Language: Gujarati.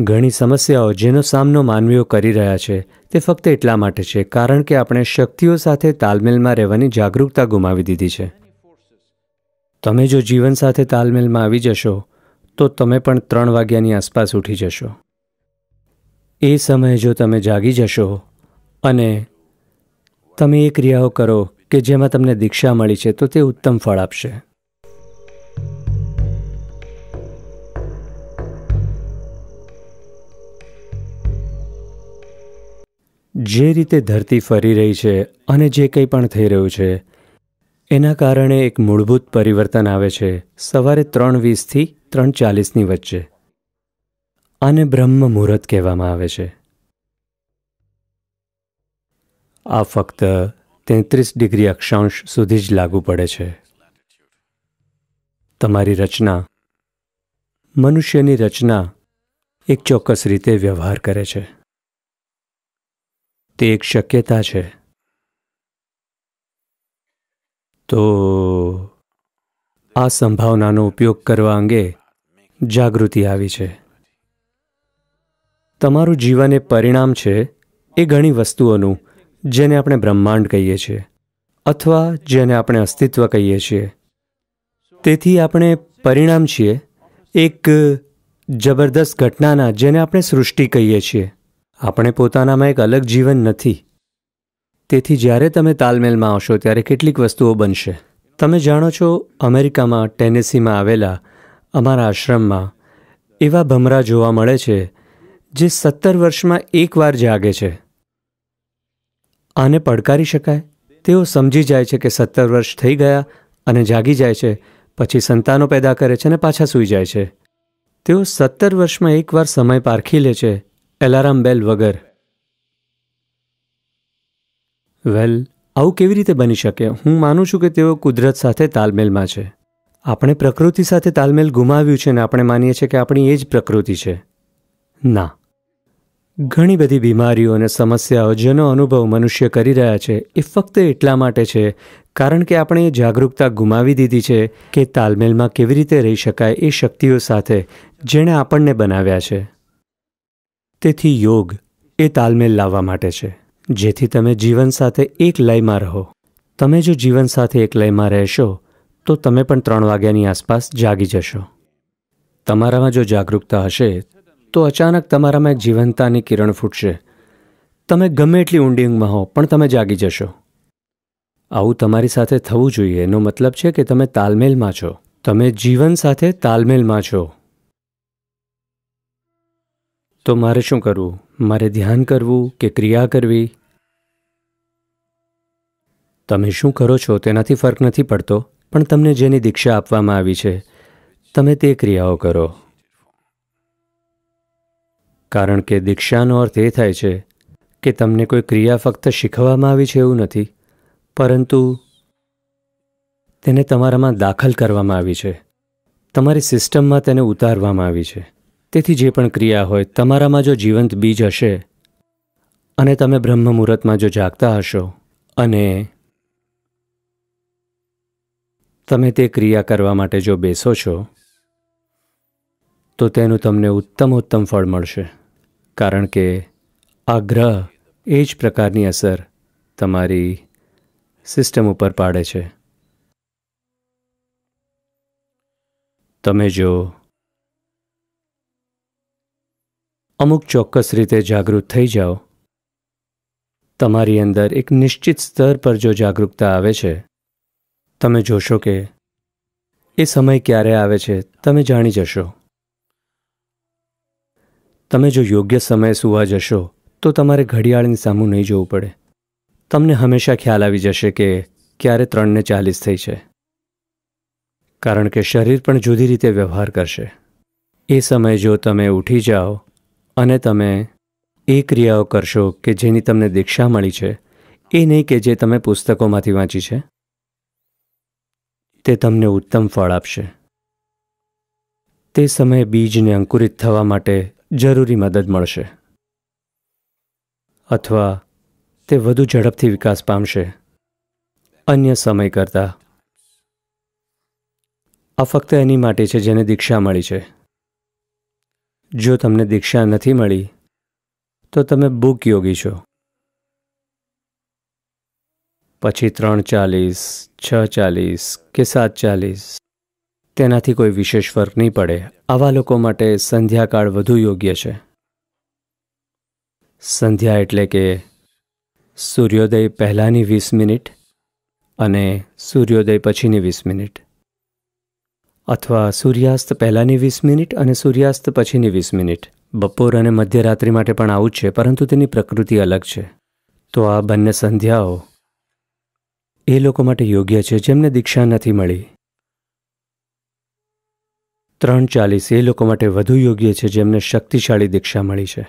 ઘણી સમસ્યાઓ જેનો સામનો માનવીઓ કરી રહ્યા છે તે ફક્ત એટલા માટે છે કારણ કે આપણે શક્તિઓ સાથે તાલમેલમાં રહેવાની જાગૃતતા ગુમાવી દીધી છે તમે જો જીવન સાથે તાલમેલમાં આવી જશો તો તમે પણ ત્રણ વાગ્યાની આસપાસ ઉઠી જશો એ સમયે જો તમે જાગી જશો અને તમે એ ક્રિયાઓ કરો કે જેમાં તમને દીક્ષા મળી છે તો તે ઉત્તમ ફળ આપશે જે રીતે ધરતી ફરી રહી છે અને જે કંઈ પણ થઈ રહ્યું છે એના કારણે એક મૂળભૂત પરિવર્તન આવે છે સવારે ત્રણ વીસથી ત્રણ ચાલીસની વચ્ચે આને બ્રહ્મ મુહૂર્ત કહેવામાં આવે છે આ ફક્ત તેત્રીસ ડિગ્રી અક્ષાંશ સુધી જ લાગુ પડે છે તમારી રચના મનુષ્યની રચના એક ચોક્કસ રીતે વ્યવહાર કરે છે તે એક શક્યતા છે તો આ સંભાવનાનો ઉપયોગ કરવા અંગે જાગૃતિ આવી છે તમારું જીવન એ પરિણામ છે એ ઘણી વસ્તુઓનું જેને આપણે બ્રહ્માંડ કહીએ છીએ અથવા જેને આપણે અસ્તિત્વ કહીએ છીએ તેથી આપણે પરિણામ છીએ એક જબરદસ્ત ઘટનાના જેને આપણે સૃષ્ટિ કહીએ છીએ આપણે પોતાનામાં એક અલગ જીવન નથી તેથી જ્યારે તમે તાલમેલમાં આવશો ત્યારે કેટલીક વસ્તુઓ બનશે તમે જાણો છો અમેરિકામાં ટેનેસીમાં આવેલા અમારા આશ્રમમાં એવા ભમરા જોવા મળે છે જે સત્તર વર્ષમાં એકવાર જાગે છે આને પડકારી શકાય તેઓ સમજી જાય છે કે સત્તર વર્ષ થઈ ગયા અને જાગી જાય છે પછી સંતાનો પેદા કરે છે અને પાછા સૂઈ જાય છે તેઓ સત્તર વર્ષમાં એકવાર સમય પારખી લે છે એલાર્મ બેલ વગર વેલ આવું કેવી રીતે બની શકે હું માનું છું કે તેઓ કુદરત સાથે તાલમેલમાં છે આપણે પ્રકૃતિ સાથે તાલમેલ ગુમાવ્યું છે અને આપણે માનીએ છીએ કે આપણી એ જ પ્રકૃતિ છે ના ઘણી બધી બીમારીઓ અને સમસ્યાઓ જેનો અનુભવ મનુષ્ય કરી રહ્યા છે એ ફક્ત એટલા માટે છે કારણ કે આપણે જાગૃતતા ગુમાવી દીધી છે કે તાલમેલમાં કેવી રીતે રહી શકાય એ શક્તિઓ સાથે જેણે આપણને બનાવ્યા છે તેથી યોગ એ તાલમેલ લાવવા માટે છે જેથી તમે જીવન સાથે એક લયમાં રહો તમે જો જીવન સાથે એક લયમાં રહેશો તો તમે પણ ત્રણ વાગ્યાની આસપાસ જાગી જશો તમારામાં જો જાગૃતતા હશે તો અચાનક તમારામાં એક જીવંતતાની કિરણ ફૂટશે તમે ગમે એટલી ઊંડી ઊંઘમાં હો પણ તમે જાગી જશો આવું તમારી સાથે થવું જોઈએ એનો મતલબ છે કે તમે તાલમેલમાં છો તમે જીવન સાથે તાલમેલમાં છો તો મારે શું કરવું મારે ધ્યાન કરવું કે ક્રિયા કરવી તમે શું કરો છો તેનાથી ફરક નથી પડતો પણ તમને જેની દીક્ષા આપવામાં આવી છે તમે તે ક્રિયાઓ કરો કારણ કે દીક્ષાનો અર્થ એ થાય છે કે તમને કોઈ ક્રિયા ફક્ત શીખવવામાં આવી છે એવું નથી પરંતુ તેને તમારામાં દાખલ કરવામાં આવી છે તમારી સિસ્ટમમાં તેને ઉતારવામાં આવી છે તેથી જે પણ ક્રિયા હોય તમારામાં જો જીવંત બીજ હશે અને તમે બ્રહ્મ મુહૂર્તમાં જો જાગતા હશો અને તમે તે ક્રિયા કરવા માટે જો બેસો છો તો તેનું તમને ઉત્તમ ઉત્તમ ફળ મળશે કારણ કે આ ગ્રહ એ જ પ્રકારની અસર તમારી સિસ્ટમ ઉપર પાડે છે તમે જો અમુક ચોક્કસ રીતે જાગૃત થઈ જાઓ તમારી અંદર એક નિશ્ચિત સ્તર પર જો જાગૃતતા આવે છે તમે જોશો કે એ સમય ક્યારે આવે છે તમે જાણી જશો તમે જો યોગ્ય સમયે સુવા જશો તો તમારે ઘડિયાળની સામુ નહીં જોવું પડે તમને હંમેશા ખ્યાલ આવી જશે કે ક્યારે ત્રણને ચાલીસ થઈ છે કારણ કે શરીર પણ જુદી રીતે વ્યવહાર કરશે એ સમયે જો તમે ઉઠી જાઓ અને તમે એ ક્રિયાઓ કરશો કે જેની તમને દીક્ષા મળી છે એ નહીં કે જે તમે પુસ્તકોમાંથી વાંચી છે તે તમને ઉત્તમ ફળ આપશે તે સમયે બીજને અંકુરિત થવા માટે જરૂરી મદદ મળશે અથવા તે વધુ ઝડપથી વિકાસ પામશે અન્ય સમય કરતાં આ ફક્ત એની માટે છે જેને દીક્ષા મળી છે જો તમને દીક્ષા નથી મળી તો તમે બુક યોગી છો પછી ત્રણ ચાલીસ છ ચાલીસ કે સાત ચાલીસ તેનાથી કોઈ વિશેષ ફર્ક નહીં પડે આવા લોકો માટે સંધ્યાકાળ વધુ યોગ્ય છે સંધ્યા એટલે કે સૂર્યોદય પહેલાંની વીસ મિનિટ અને સૂર્યોદય પછીની વીસ મિનિટ અથવા સૂર્યાસ્ત પહેલાંની વીસ મિનિટ અને સૂર્યાસ્ત પછીની વીસ મિનિટ બપોર અને મધ્યરાત્રિ માટે પણ આવું જ છે પરંતુ તેની પ્રકૃતિ અલગ છે તો આ બંને સંધ્યાઓ એ લોકો માટે યોગ્ય છે જેમને દીક્ષા નથી મળી ત્રણ ચાલીસ એ લોકો માટે વધુ યોગ્ય છે જેમને શક્તિશાળી દીક્ષા મળી છે